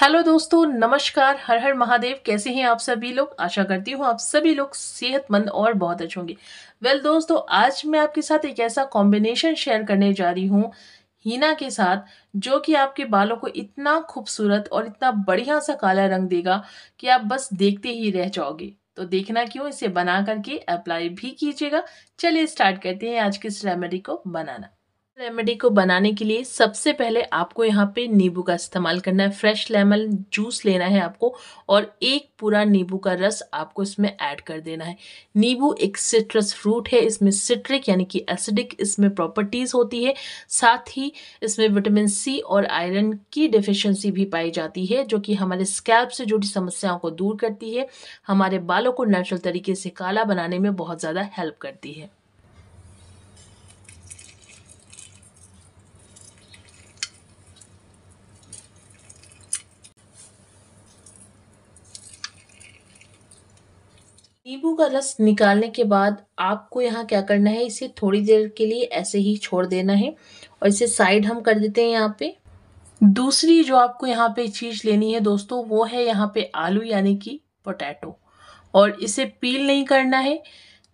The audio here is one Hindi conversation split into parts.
हेलो दोस्तों नमस्कार हर हर महादेव कैसे हैं आप सभी लोग आशा करती हूँ आप सभी लोग सेहतमंद और बहुत अच्छे होंगे वेल well, दोस्तों आज मैं आपके साथ एक ऐसा कॉम्बिनेशन शेयर करने जा रही हूँ हीना के साथ जो कि आपके बालों को इतना खूबसूरत और इतना बढ़िया सा काला रंग देगा कि आप बस देखते ही रह जाओगे तो देखना क्यों इसे बना करके अप्लाई भी कीजिएगा चलिए स्टार्ट करते हैं आज की इस रेमेडी को बनाना रेमेडी को बनाने के लिए सबसे पहले आपको यहाँ पे नींबू का इस्तेमाल करना है फ्रेश लेमन जूस लेना है आपको और एक पूरा नींबू का रस आपको इसमें ऐड कर देना है नींबू एक सिट्रस फ्रूट है इसमें सिट्रिक यानी कि एसिडिक इसमें प्रॉपर्टीज़ होती है साथ ही इसमें विटामिन सी और आयरन की डिफिशेंसी भी पाई जाती है जो कि हमारे स्कैल्प से जुड़ी समस्याओं को दूर करती है हमारे बालों को नेचुरल तरीके से काला बनाने में बहुत ज़्यादा हेल्प करती है नींबू का रस निकालने के बाद आपको यहाँ क्या करना है इसे थोड़ी देर के लिए ऐसे ही छोड़ देना है और इसे साइड हम कर देते हैं यहाँ पे दूसरी जो आपको यहाँ पे चीज़ लेनी है दोस्तों वो है यहाँ पे आलू यानी कि पोटैटो और इसे पील नहीं करना है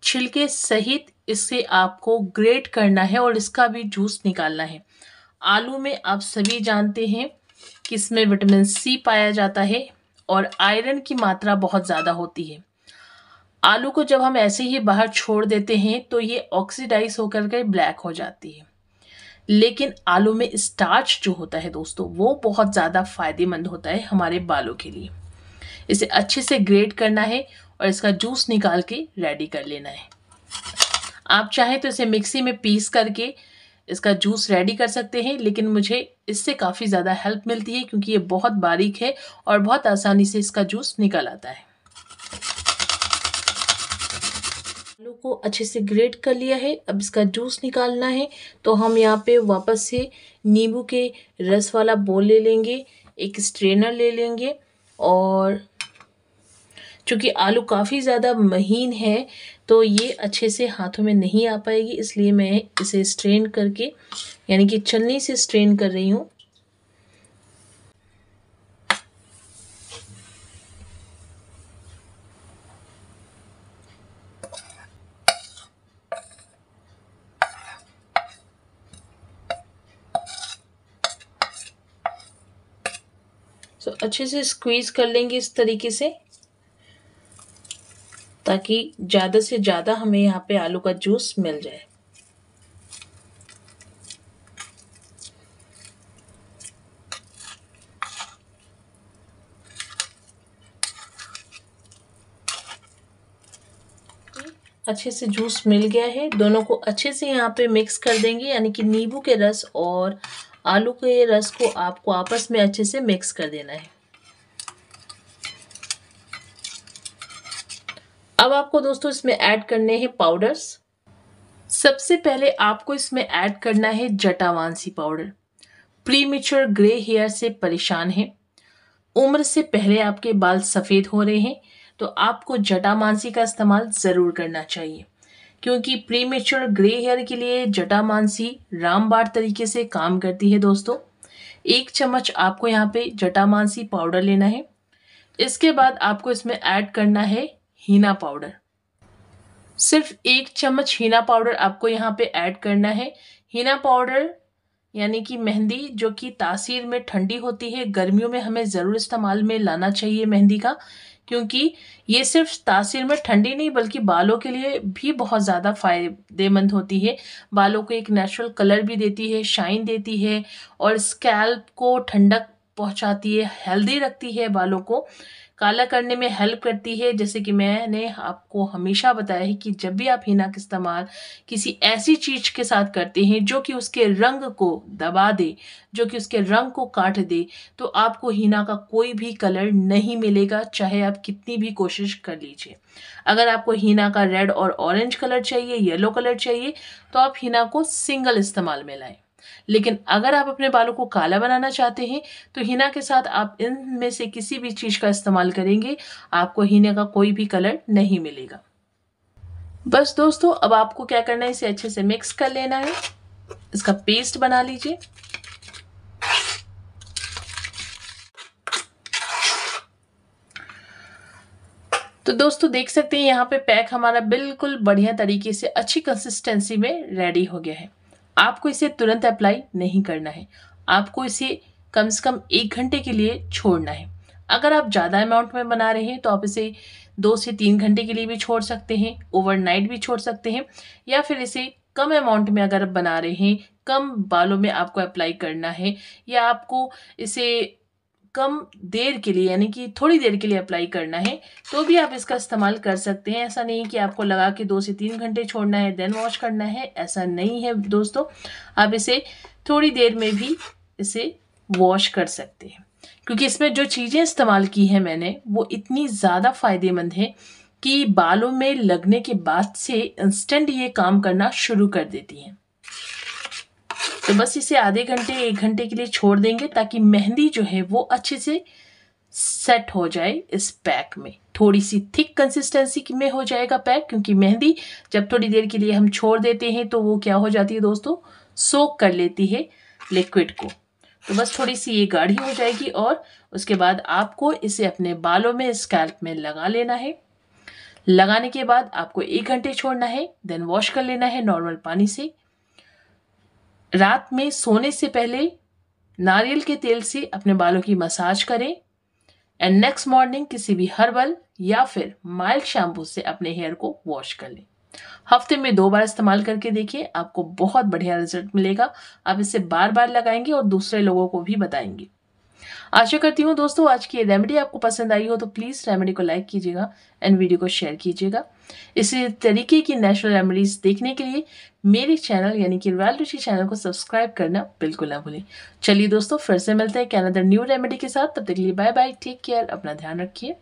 छिलके सहित इसे आपको ग्रेट करना है और इसका भी जूस निकालना है आलू में आप सभी जानते हैं कि इसमें विटामिन सी पाया जाता है और आयरन की मात्रा बहुत ज़्यादा होती है आलू को जब हम ऐसे ही बाहर छोड़ देते हैं तो ये ऑक्सीडाइज होकर के ब्लैक हो जाती है लेकिन आलू में स्टार्च जो होता है दोस्तों वो बहुत ज़्यादा फायदेमंद होता है हमारे बालों के लिए इसे अच्छे से ग्रेट करना है और इसका जूस निकाल के रेडी कर लेना है आप चाहें तो इसे मिक्सी में पीस करके इसका जूस रेडी कर सकते हैं लेकिन मुझे इससे काफ़ी ज़्यादा हेल्प मिलती है क्योंकि ये बहुत बारीक है और बहुत आसानी से इसका जूस निकल आता है आलू को अच्छे से ग्रेट कर लिया है अब इसका जूस निकालना है तो हम यहाँ पे वापस से नींबू के रस वाला बोल ले लेंगे एक स्ट्रेनर ले लेंगे और चूँकि आलू काफ़ी ज़्यादा महीन है तो ये अच्छे से हाथों में नहीं आ पाएगी इसलिए मैं इसे स्ट्रेन करके यानी कि छलनी से स्ट्रेन कर रही हूँ अच्छे से स्क्वीज़ कर लेंगे इस तरीके से ताकि ज़्यादा से ज़्यादा हमें यहाँ पे आलू का जूस मिल जाए अच्छे से जूस मिल गया है दोनों को अच्छे से यहाँ पे मिक्स कर देंगे यानी कि नींबू के रस और आलू के रस को आपको आपस में अच्छे से मिक्स कर देना है अब आपको दोस्तों इसमें ऐड करने हैं पाउडर्स सबसे पहले आपको इसमें ऐड करना है जटावानसी पाउडर प्री ग्रे हेयर से परेशान है उम्र से पहले आपके बाल सफ़ेद हो रहे हैं तो आपको जटामानसी का इस्तेमाल ज़रूर करना चाहिए क्योंकि प्री ग्रे हेयर के लिए जटा मानसी रामबार तरीके से काम करती है दोस्तों एक चम्मच आपको यहाँ पे जटा मानसी पाउडर लेना है इसके बाद आपको इसमें ऐड करना है हीना पाउडर सिर्फ एक चम्मच हीना पाउडर आपको यहाँ पे ऐड करना है हीना पाउडर यानी कि मेहंदी जो कि तासीर में ठंडी होती है गर्मियों में हमें ज़रूर इस्तेमाल में लाना चाहिए मेहंदी का क्योंकि ये सिर्फ तासीर में ठंडी नहीं बल्कि बालों के लिए भी बहुत ज़्यादा फायदेमंद होती है बालों को एक नेचुरल कलर भी देती है शाइन देती है और स्कैल्प को ठंडक पहुंचाती है हेल्दी रखती है बालों को काला करने में हेल्प करती है जैसे कि मैंने आपको हमेशा बताया है कि जब भी आप हिना का इस्तेमाल किसी ऐसी चीज के साथ करते हैं जो कि उसके रंग को दबा दे जो कि उसके रंग को काट दे तो आपको हिना का कोई भी कलर नहीं मिलेगा चाहे आप कितनी भी कोशिश कर लीजिए अगर आपको हिना का रेड और ऑरेंज कलर चाहिए येलो कलर चाहिए तो आप हिना को सिंगल इस्तेमाल में लाएं लेकिन अगर आप अपने बालों को काला बनाना चाहते हैं तो हिना के साथ आप इनमें से किसी भी चीज़ का इस्तेमाल करेंगे आपको हिना का कोई भी कलर नहीं मिलेगा बस दोस्तों अब आपको क्या करना है इसे अच्छे से मिक्स कर लेना है इसका पेस्ट बना लीजिए तो दोस्तों देख सकते हैं यहाँ पे पैक हमारा बिल्कुल बढ़िया तरीके से अच्छी कंसिस्टेंसी में रेडी हो गया है आपको इसे तुरंत अप्लाई नहीं करना है आपको इसे कम से कम एक घंटे के लिए छोड़ना है अगर आप ज़्यादा अमाउंट में बना रहे हैं तो आप इसे दो से तीन घंटे के लिए भी छोड़ सकते हैं ओवरनाइट भी छोड़ सकते हैं या फिर इसे कम अमाउंट में अगर आप बना रहे हैं कम बालों में आपको अप्लाई करना है या आपको इसे कम देर के लिए यानी कि थोड़ी देर के लिए अप्लाई करना है तो भी आप इसका इस्तेमाल कर सकते हैं ऐसा नहीं कि आपको लगा के दो से तीन घंटे छोड़ना है देन वॉश करना है ऐसा नहीं है दोस्तों आप इसे थोड़ी देर में भी इसे वॉश कर सकते हैं क्योंकि इसमें जो चीज़ें इस्तेमाल की हैं मैंने वो इतनी ज़्यादा फ़ायदेमंद है कि बालों में लगने के बाद से इंस्टेंट ये काम करना शुरू कर देती हैं तो बस इसे आधे घंटे एक घंटे के लिए छोड़ देंगे ताकि मेहंदी जो है वो अच्छे से सेट हो जाए इस पैक में थोड़ी सी थिक कंसिस्टेंसी में हो जाएगा पैक क्योंकि मेहंदी जब थोड़ी देर के लिए हम छोड़ देते हैं तो वो क्या हो जाती है दोस्तों सोक कर लेती है लिक्विड को तो बस थोड़ी सी ये गाढ़ी हो जाएगी और उसके बाद आपको इसे अपने बालों में स्कैल्प में लगा लेना है लगाने के बाद आपको एक घंटे छोड़ना है देन वॉश कर लेना है नॉर्मल पानी से रात में सोने से पहले नारियल के तेल से अपने बालों की मसाज करें एंड नेक्स्ट मॉर्निंग किसी भी हर्बल या फिर माइल्ड शैम्पू से अपने हेयर को वॉश कर लें हफ्ते में दो बार इस्तेमाल करके देखिए आपको बहुत बढ़िया रिजल्ट मिलेगा आप इसे बार बार लगाएंगे और दूसरे लोगों को भी बताएंगे आशा करती हूँ दोस्तों आज की रेमेडी आपको पसंद आई हो तो प्लीज़ रेमेडी को लाइक कीजिएगा एंड वीडियो को शेयर कीजिएगा इसी तरीके की नेचुरल रेमेडीज़ देखने के लिए मेरे चैनल यानी कि रॉयल रुचि चैनल को सब्सक्राइब करना बिल्कुल ना भूलें चलिए दोस्तों फिर से मिलते हैं कैनदर न्यू रेमेडी के साथ तब तक लिए बाय बाय टेक केयर अपना ध्यान रखिए